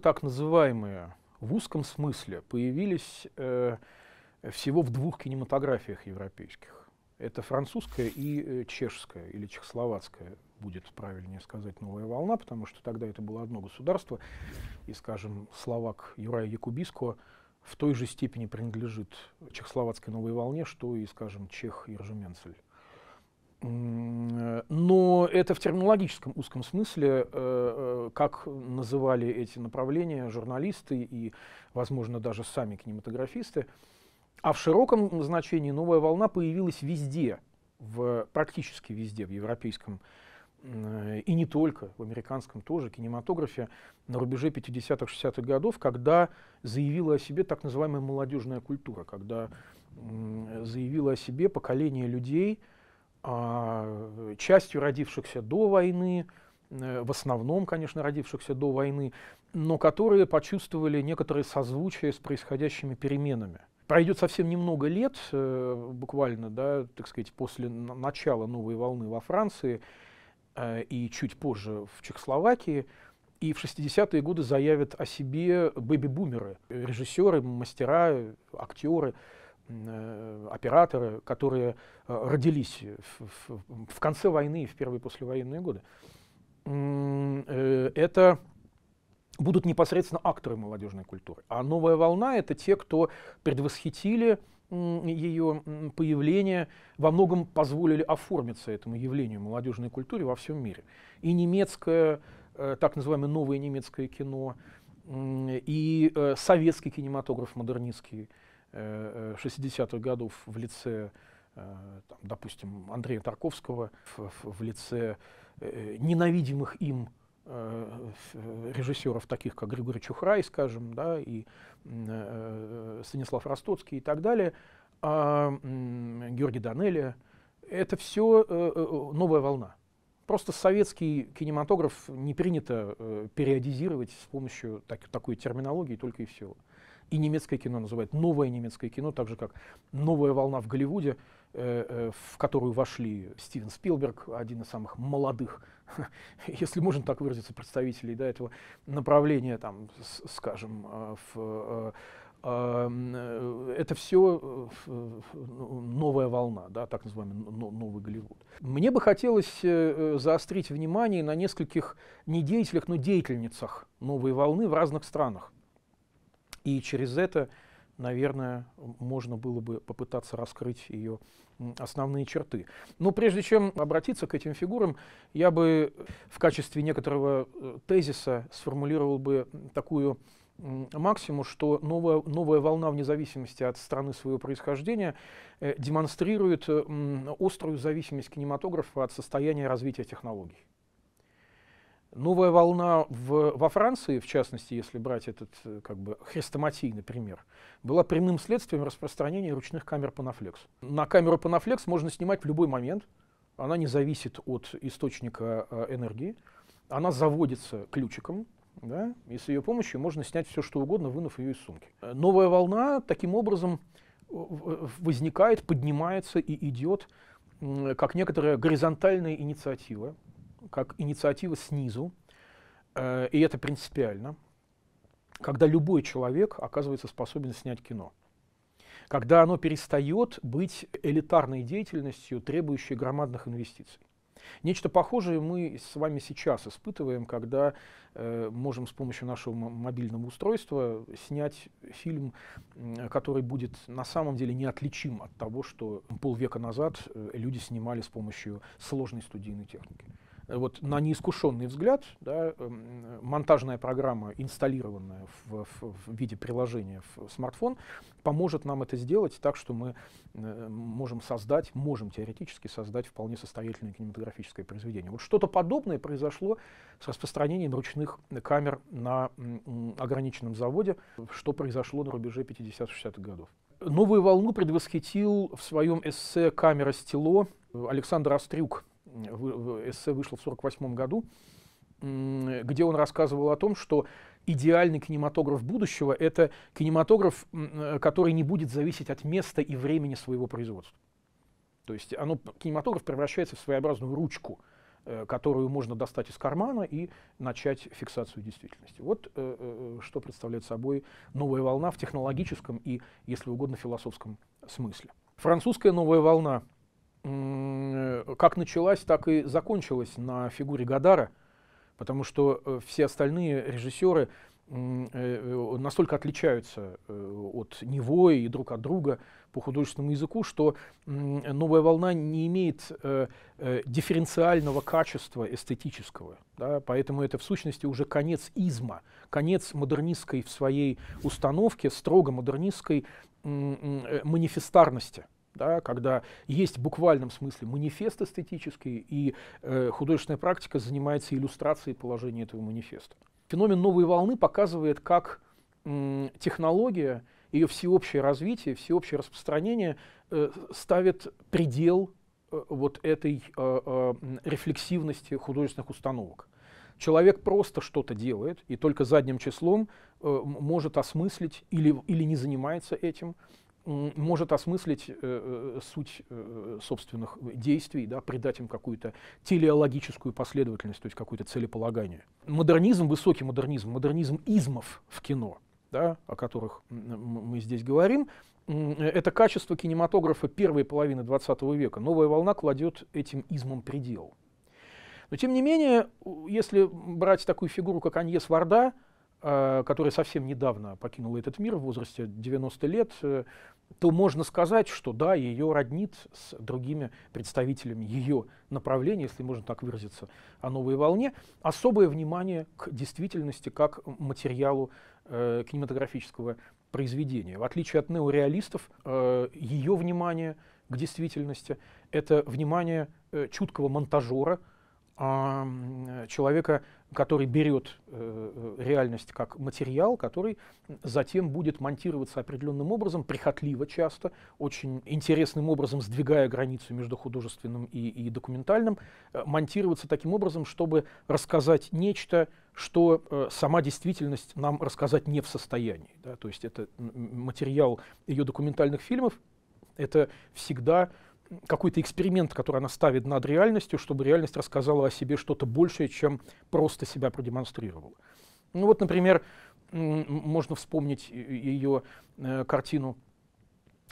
так называемые в узком смысле появились э, всего в двух кинематографиях европейских. Это французская и э, чешская, или чехословацкая, будет правильнее сказать, новая волна, потому что тогда это было одно государство, и, скажем, словак Юрай Якубиско в той же степени принадлежит чехословацкой новой волне, что и, скажем, чех Иржеменцель. Э, но это в терминологическом узком смысле, э, э, как называли эти направления журналисты и, возможно, даже сами кинематографисты. А в широком значении новая волна появилась везде, в, практически везде в европейском и не только, в американском тоже кинематографе на рубеже 50-х, 60-х годов, когда заявила о себе так называемая молодежная культура, когда заявила о себе поколение людей, а, частью родившихся до войны, э, в основном, конечно, родившихся до войны, но которые почувствовали некоторые созвучия с происходящими переменами. Пройдет совсем немного лет, э, буквально, да, так сказать, после начала новой волны во Франции э, и чуть позже в Чехословакии, и в 60-е годы заявят о себе бэби-бумеры, режиссеры, мастера, актеры. Э, операторы, которые э, родились в, в, в конце войны и в первые послевоенные годы, э, это будут непосредственно акторы молодежной культуры. А новая волна — это те, кто предвосхитили ее появление, во многом позволили оформиться этому явлению молодежной культуры во всем мире. И немецкое, так называемое новое немецкое кино, и советский кинематограф модернистский, 60-х э, э, годов в лице, э, там, допустим, Андрея Тарковского, в, в лице ненавидимых им режиссеров, таких как Григорий Чухрай, скажем, да, и Станислав Ростоцкий и так далее, а Георгий Данелия. Это все новая волна. Просто советский кинематограф не принято периодизировать с помощью так, такой терминологии только и всего и немецкое кино называют, новое немецкое кино, так же как новая волна в Голливуде, э, э, в которую вошли Стивен Спилберг, один из самых молодых, если можно так выразиться, представителей да, этого направления, там, скажем, э, в это все ну, новая волна, да, так называемый новый Голливуд. Мне бы хотелось заострить внимание на нескольких не деятелях, но деятельницах новой волны в разных странах. И через это, наверное, можно было бы попытаться раскрыть ее основные черты. Но прежде чем обратиться к этим фигурам, я бы в качестве некоторого э, тезиса сформулировал бы такую максимум, что новая, новая волна, вне зависимости от страны своего происхождения, э, демонстрирует э, острую зависимость кинематографа от состояния развития технологий. Новая волна в, во Франции, в частности, если брать этот э, как бы хрестоматийный пример, была прямым следствием распространения ручных камер панофлекс. На камеру панофлекс можно снимать в любой момент, она не зависит от источника э, энергии, она заводится ключиком, да, и с ее помощью можно снять все, что угодно, вынув ее из сумки. Э, новая волна таким образом э, возникает, поднимается и идет как некоторая горизонтальная инициатива, как инициатива снизу, э, и это принципиально, когда любой человек оказывается способен снять кино. Когда оно перестает быть элитарной деятельностью, требующей громадных инвестиций. Нечто похожее мы с вами сейчас испытываем, когда э, можем с помощью нашего мобильного устройства снять фильм, который будет на самом деле неотличим от того, что полвека назад э, люди снимали с помощью сложной студийной техники вот на неискушенный взгляд да, эм, монтажная программа, инсталлированная в, в, в виде приложения в смартфон, поможет нам это сделать так, что мы э, можем создать, можем теоретически создать вполне состоятельное кинематографическое произведение. Вот что-то подобное произошло с распространением ручных камер на ограниченном заводе, что произошло на рубеже 50-60-х годов. Новую волну предвосхитил в своем эссе «Камера стело» Александр Острюк, эссе вышло в 1948 году, где он рассказывал о том, что идеальный кинематограф будущего – это кинематограф, э, который не будет зависеть от места и времени своего производства. То есть оно, кинематограф превращается в своеобразную ручку, э, которую можно достать из кармана и начать фиксацию действительности. Вот э, что представляет собой новая волна в технологическом и, если угодно, философском смысле. Французская новая волна как началась, так и закончилась на фигуре Гадара, потому что э, все остальные режиссеры э, э, настолько отличаются от него и друг от друга по художественному языку, что новая волна не имеет дифференциального качества эстетического. Да? Поэтому это в сущности уже конец изма, конец модернистской в своей установке, строго модернистской манифестарности да, когда есть в буквальном смысле манифест эстетический, и э, художественная практика занимается иллюстрацией положения этого манифеста. Феномен новой волны показывает, как м, технология, ее всеобщее развитие, всеобщее распространение э, ставит предел э, вот этой э, э, рефлексивности художественных установок. Человек просто что-то делает и только задним числом э, может осмыслить или, или не занимается этим, может осмыслить э, э суть э, э, собственных действий, да, придать им какую-то телеологическую последовательность, то есть какое-то целеполагание. Модернизм, высокий модернизм, модернизм измов в кино, да, о которых мы здесь говорим, это качество кинематографа первой половины XX века. Новая волна кладет этим измом предел. Но тем не менее, если брать такую фигуру, как Аньес Варда, Э, которая совсем недавно покинула этот мир в возрасте 90 лет, э, то можно сказать, что да, ее роднит с другими представителями ее направления, если можно так выразиться, о новой волне, особое внимание к действительности как материалу э, кинематографического произведения. В отличие от неореалистов, э, ее внимание к действительности — это внимание э, чуткого монтажера — человека, который берет э, э, реальность как материал, который затем будет монтироваться определенным образом, прихотливо часто, очень интересным образом, сдвигая границу между художественным и, и документальным, э, монтироваться таким образом, чтобы рассказать нечто, что э, сама действительность нам рассказать не в состоянии. Да? То есть это материал ее документальных фильмов, это всегда какой-то эксперимент, который она ставит над реальностью, чтобы реальность рассказала о себе что-то большее, чем просто себя продемонстрировала. Ну вот, например, можно вспомнить ее э, картину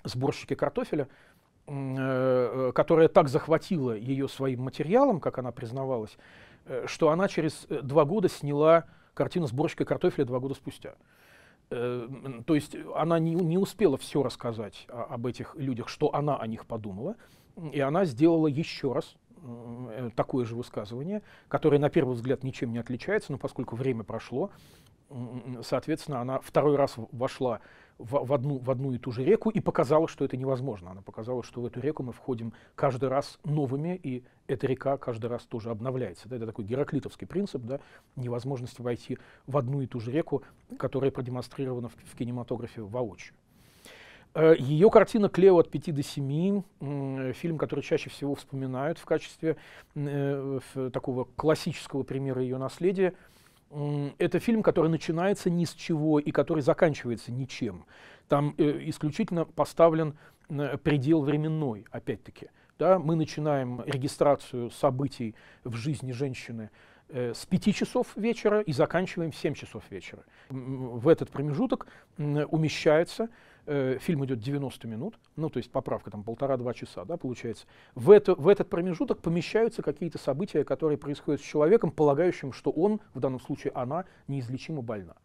«Сборщики картофеля», э, э, которая так захватила ее своим материалом, как она признавалась, что она через два года сняла картину «Сборщика картофеля» два года спустя. Э, то есть э, она не, не успела все рассказать а, об этих людях, что она о них подумала, и она сделала еще раз Э, такое же высказывание, которое на первый взгляд ничем не отличается, но поскольку время прошло, соответственно, она второй раз вошла в, в, одну, в одну и ту же реку и показала, что это невозможно. Она показала, что в эту реку мы входим каждый раз новыми, и эта река каждый раз тоже обновляется. это такой гераклитовский принцип да, невозможность войти в одну и ту же реку, которая продемонстрирована в, в кинематографе воочию. Э, ее картина «Клео от 5 до 7», фильм, который чаще всего вспоминают в качестве э, такого классического примера ее наследия, это фильм, который начинается ни с чего и который заканчивается ничем. Там э, исключительно поставлен предел временной, опять-таки. Да, мы начинаем регистрацию событий в жизни женщины с 5 часов вечера и заканчиваем в 7 часов вечера. В этот промежуток умещается Э, фильм идет 90 минут, ну, то есть поправка там полтора-два часа, да, получается, в, это, в этот промежуток помещаются какие-то события, которые происходят с человеком, полагающим, что он, в данном случае она, неизлечимо больна.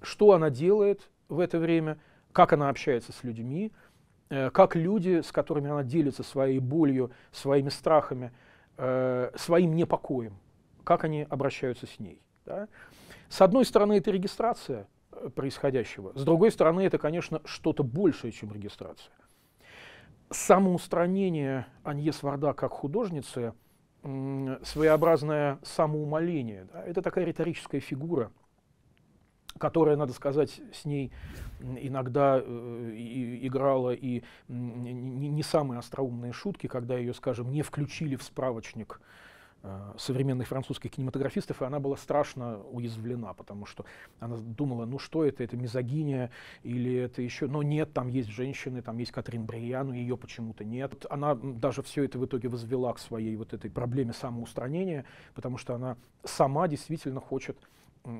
Что она делает в это время, как она общается с людьми, э, как люди, с которыми она делится своей болью, своими страхами, э, своим непокоем, как они обращаются с ней. Да? С одной стороны, это регистрация, происходящего. С другой стороны, это, конечно, что-то большее, чем регистрация. Самоустранение Аньес Варда как художницы своеобразное самоумоление. Да, это такая риторическая фигура, которая, надо сказать, с ней иногда э, и, играла и не, не самые остроумные шутки, когда ее, скажем, не включили в справочник Э, современных французских кинематографистов, и она была страшно уязвлена, потому что она думала, ну что это, это мизогиния или это еще... Но нет, там есть женщины, там есть Катрин Бриян, ее почему-то нет. Она даже все это в итоге возвела к своей вот этой проблеме самоустранения, потому что она сама действительно хочет,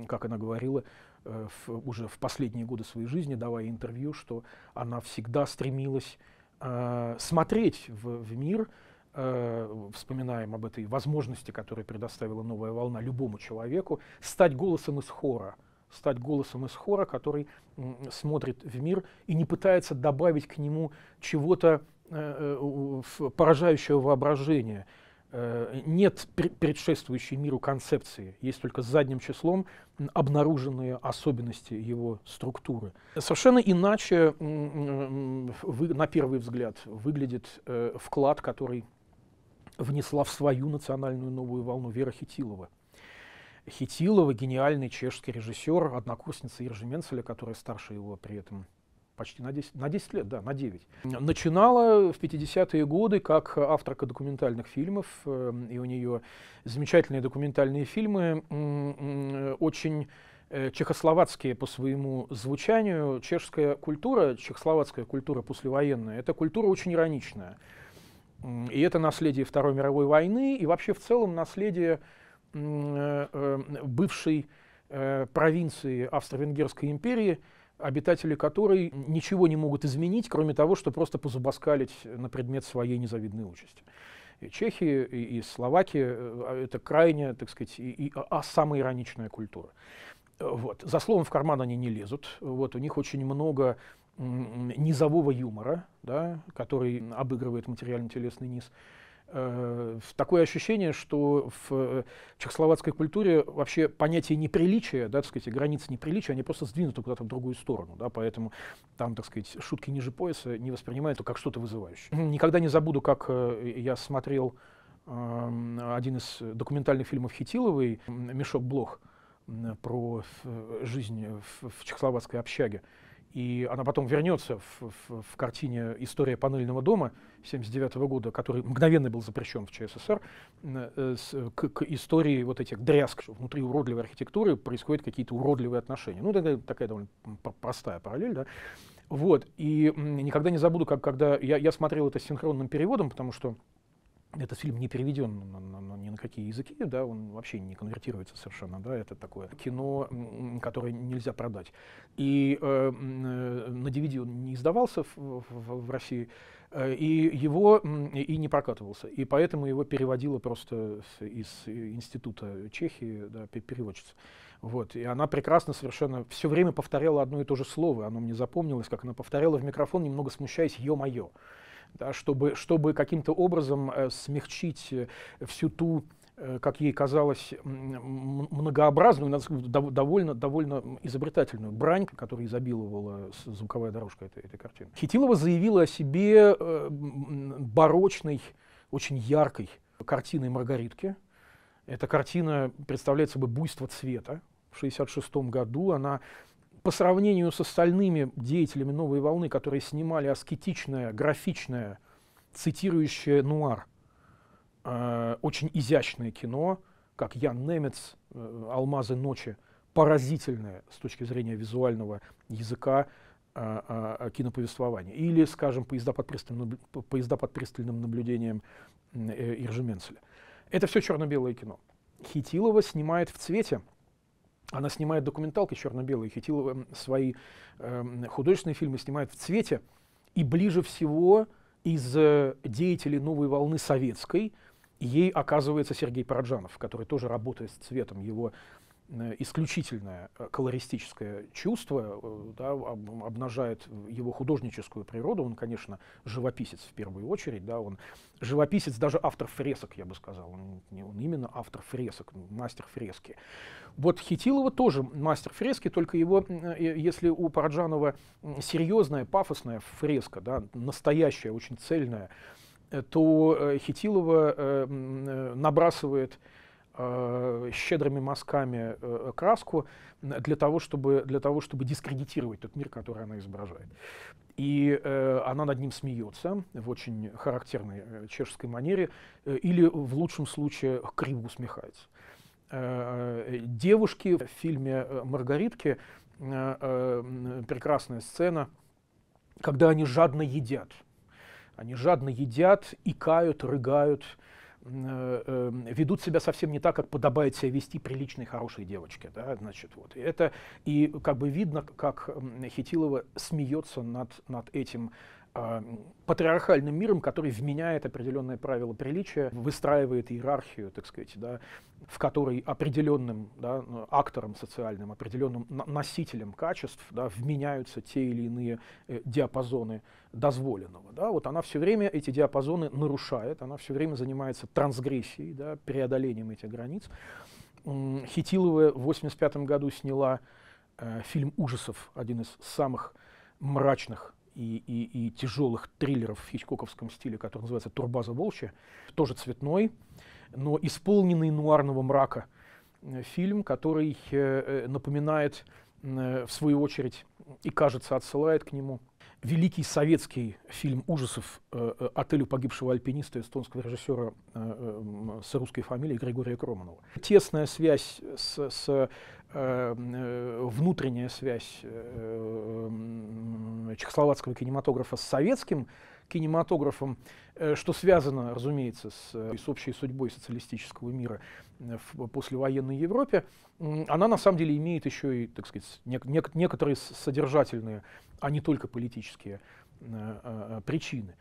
как она говорила, э, в, уже в последние годы своей жизни, давая интервью, что она всегда стремилась э, смотреть в, в мир, э, вспоминаем об этой возможности, которую предоставила новая волна любому человеку, стать голосом из хора, стать голосом из хора, который э, смотрит в мир и не пытается добавить к нему чего-то э, э поражающего воображения, э, Нет предшествующей миру концепции, есть только задним числом обнаруженные особенности его структуры. Совершенно иначе, на первый взгляд, выглядит э, вклад, который внесла в свою национальную новую волну Вера Хитилова. Хитилова, гениальный чешский режиссер, однокурсница Иржи Менцеля, которая старше его при этом почти на 10, на 10 лет, да, на 9. Начинала в 50-е годы как авторка документальных фильмов, э, и у нее замечательные документальные фильмы, очень э, чехословацкие по своему звучанию. Чешская культура, чехословацкая культура послевоенная, это культура очень ироничная. И это наследие Второй мировой войны и вообще в целом наследие э, э, бывшей э, провинции Австро-Венгерской империи, обитатели которой ничего не могут изменить, кроме того, что просто позубоскалить на предмет своей незавидной участи. И Чехии и, и Словакии это крайне, так сказать, и, и, а самая ироничная культура. Вот. За словом в карман они не лезут. Вот. У них очень много низового юмора, да, который обыгрывает материально-телесный низ. Э, такое ощущение, что в, э, в чехословацкой культуре вообще понятие неприличия, да, так сказать, границы неприличия, они просто сдвинуты куда-то в другую сторону, да, поэтому там, так сказать, шутки ниже пояса не воспринимают как что-то вызывающее. Никогда не забуду, как э, я смотрел эм, один из документальных фильмов Хитиловой «Мешок Блох» про жизнь в, в чехословацкой общаге. И она потом вернется в, в, в картине «История панельного дома» 1979 года, который мгновенно был запрещен в ЧССР, э, э, к, к истории вот этих дрязг, что внутри уродливой архитектуры происходят какие-то уродливые отношения. Ну, это такая довольно простая параллель, да. Вот, и никогда не забуду, как, когда я, я смотрел это с синхронным переводом, потому что этот фильм не переведен на, на, на, ни на какие языки, да, он вообще не конвертируется совершенно, да, это такое кино, которое нельзя продать. И э, э, на DVD он не издавался в, в, в России, э, и его и, не прокатывался, и поэтому его переводила просто из института Чехии, да, переводчица. Вот. И она прекрасно совершенно все время повторяла одно и то же слово. Оно мне запомнилось, как она повторяла в микрофон, немного смущаясь, ё-моё да, чтобы, чтобы каким-то образом э, смягчить э, всю ту э, как ей казалось, многообразную, довольно, довольно изобретательную брань, которая изобиловала звуковая дорожка этой, этой картины. Хитилова заявила о себе барочной, очень яркой картиной «Маргаритки». Эта картина представляет собой буйство цвета. В 1966 году она по сравнению с остальными деятелями новой волны, которые снимали аскетичное, графичное, цитирующее нуар, э, очень изящное кино, как Ян Немец, э, «Алмазы ночи», поразительное с точки зрения визуального языка э, э, э киноповествование. Или, скажем, «Поезда под пристальным, поезда под пристальным наблюдением» э, Иржи Менцеля. Это все черно-белое кино. Хитилова снимает в цвете – она снимает документалки черно-белые, Хитилова свои э, художественные фильмы снимает в цвете. И ближе всего из э, деятелей новой волны советской ей оказывается Сергей Параджанов, который тоже работает с цветом. Его Э, исключительное э, колористическое чувство, э, да, обнажает его художническую природу. Он, конечно, живописец в первую очередь, да, он живописец, даже автор фресок, я бы сказал. Он, он именно автор фресок, мастер фрески. Вот Хитилова тоже мастер фрески, только его, если у Параджанова серьезная, пафосная фреска, да, настоящая, очень цельная, то Хитилова набрасывает Э, щедрыми мазками э, краску для того, чтобы, для того, чтобы дискредитировать тот мир, который она изображает. И э, она над ним смеется в очень характерной э, чешской манере, э, или в лучшем случае криво усмехается. Э, э девушки в фильме «Маргаритки» э, э, прекрасная сцена, когда они жадно едят. Они жадно едят, икают, рыгают, Э, э, ведут себя совсем не так, как подобает себя вести приличной хорошей девочке. Да? Значит, вот. И, это, и как бы видно, как Хитилова смеется над, над этим патриархальным миром, который вменяет определенные правила приличия, выстраивает иерархию, так сказать, да, в которой определенным да, актором социальным, определенным носителем качеств да, вменяются те или иные э, диапазоны дозволенного. Да. Вот она все время эти диапазоны нарушает, она все время занимается трансгрессией, да, преодолением этих границ. Хитилова в 1985 году сняла э, фильм ужасов, один из самых мрачных и, и, и тяжелых триллеров в хичкоковском стиле, который называется «Турбаза волчья», тоже цветной, но исполненный нуарного мрака э, фильм, который э, э, напоминает, в свою очередь, и, кажется, отсылает к нему великий советский фильм ужасов «Отель у погибшего альпиниста» эстонского режиссера с русской фамилией Григория Кроманова. Тесная связь с, с Эм, э, внутренняя связь э, эм, чехословацкого кинематографа с советским кинематографом, э, что связано, разумеется, с, с общей судьбой социалистического мира в послевоенной Европе, она на самом деле имеет еще и, так сказать, нек- некоторые содержательные, а не только политические причины.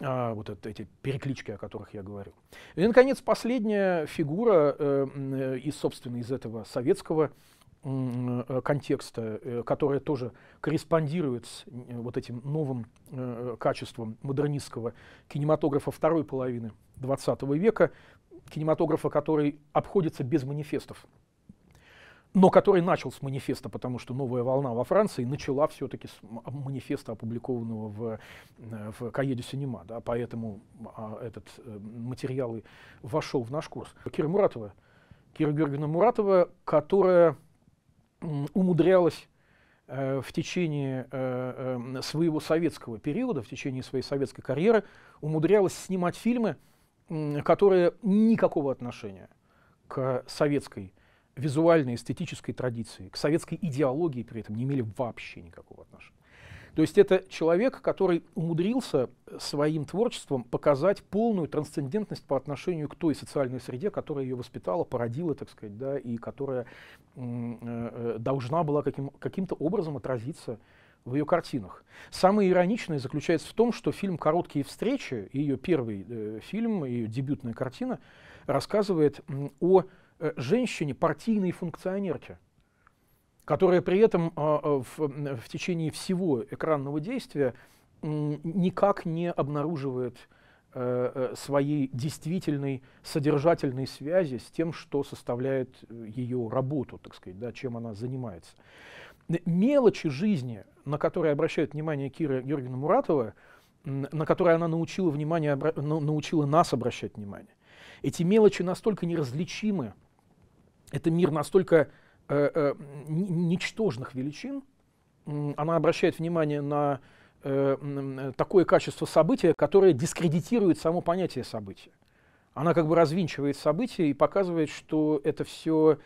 А, вот это, эти переклички, о которых я говорю. И, наконец, последняя фигура э, э, из, собственно, из этого советского э, контекста, которая тоже корреспондирует с вот этим новым качеством модернистского кинематографа второй половины 20 века, кинематографа, который обходится без манифестов но который начал с манифеста, потому что новая волна во Франции начала все-таки с манифеста, опубликованного в, э, в Каеде Синема, да, поэтому а, этот э, материал и вошел в наш курс. Кира Муратова, Кира Георгиевна Муратова, которая умудрялась э, в течение своего советского периода, в течение своей советской карьеры, умудрялась снимать фильмы, которые никакого отношения к советской визуальной, эстетической традиции, к советской идеологии при этом не имели вообще никакого отношения. То есть это человек, который умудрился своим творчеством показать полную трансцендентность по отношению к той социальной среде, которая ее воспитала, породила, так сказать, да, и которая э, э, должна была каким, каким-то образом отразиться в ее картинах. Самое ироничное заключается в том, что фильм «Короткие встречи», ее первый э, фильм, ее дебютная картина, рассказывает о Э, женщине, партийной функционерке, которая при этом а, а, в, в течение всего экранного действия никак не обнаруживает э, э, своей действительной содержательной связи с тем, что составляет ее работу, так сказать, да, чем она занимается. Мелочи жизни, на которые обращает внимание Кира Георгиевна Муратова, на которые она научила, внимание, ну, научила нас обращать внимание, эти мелочи настолько неразличимы это мир настолько э, э, ничтожных величин, она обращает внимание на э, такое качество события, которое дискредитирует само понятие события. Она как бы развинчивает события и показывает, что это все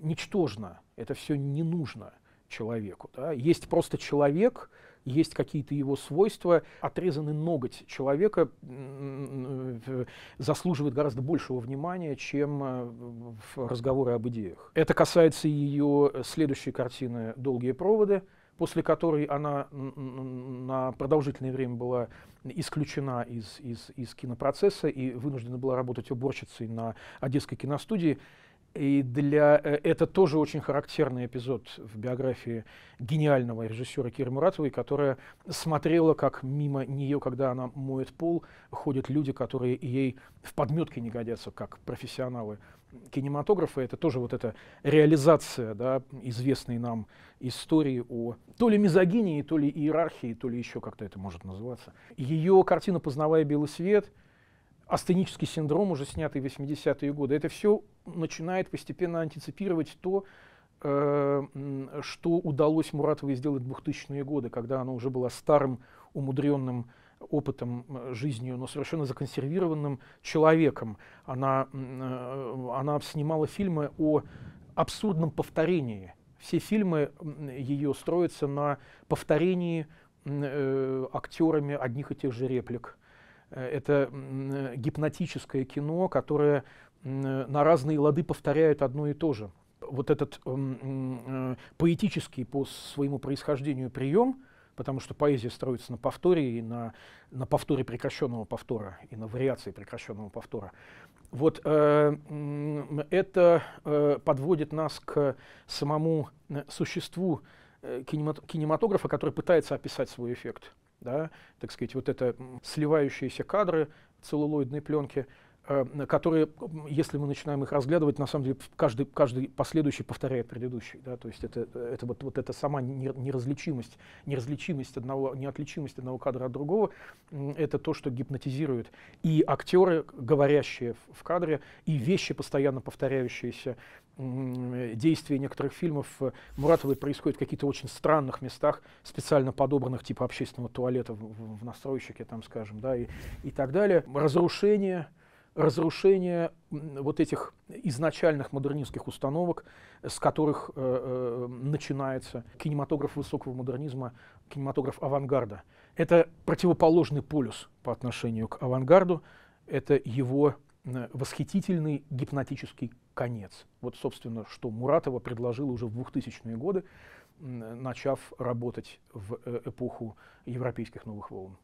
ничтожно, это все не нужно человеку. Да? Есть просто человек, есть какие-то его свойства. Отрезанный ноготь человека заслуживает гораздо большего внимания, чем э, разговоры об идеях. Это касается ее следующей картины «Долгие проводы», после которой она на продолжительное время была исключена из, из, из кинопроцесса и вынуждена была работать уборщицей на Одесской киностудии. И для, э, это тоже очень характерный эпизод в биографии гениального режиссера Киры Муратовой, которая смотрела, как мимо нее, когда она моет пол, ходят люди, которые ей в подметке не годятся, как профессионалы кинематографа. Это тоже вот эта реализация да, известной нам истории о то ли мизогинии, то ли иерархии, то ли еще как-то это может называться. Ее картина «Познавая белый свет» — астенический синдром, уже снятый в 80-е годы. Это все начинает постепенно антиципировать то, э, что удалось Муратовой сделать в 2000-е годы, когда она уже была старым, умудренным опытом, э, жизнью, но совершенно законсервированным человеком. Она, э, она снимала фильмы о абсурдном повторении. Все фильмы ее строятся на повторении э, актерами одних и тех же реплик – Э, это э, гипнотическое кино, которое э, на разные лады повторяет одно и то же. Вот этот поэтический по своему происхождению прием, потому что поэзия строится на повторе и на, на повторе прекращенного повтора и на вариации прекращенного повтора. Вот э, это э, подводит нас к самому существу кинематографа, который пытается описать свой эффект да, так сказать, вот это сливающиеся кадры целлулоидной пленки, Э, которые, если мы начинаем их разглядывать, на самом деле каждый, каждый последующий повторяет предыдущий. Да? То есть это, это вот, вот эта сама неразличимость, неразличимость одного, неотличимость одного кадра от другого, это то, что гипнотизирует. И актеры, говорящие в кадре, и вещи, постоянно повторяющиеся, действия некоторых фильмов э, Муратовой происходят в каких-то очень странных местах, специально подобранных, типа общественного туалета в, в настройщике, там, скажем, да, и, и так далее. Разрушение, разрушение вот этих изначальных модернистских установок, с которых э, э, начинается кинематограф высокого модернизма, кинематограф авангарда. Это противоположный полюс по отношению к авангарду, это его э, восхитительный гипнотический конец. Вот, собственно, что Муратова предложил уже в 2000-е годы, начав работать в э, эпоху европейских новых волн.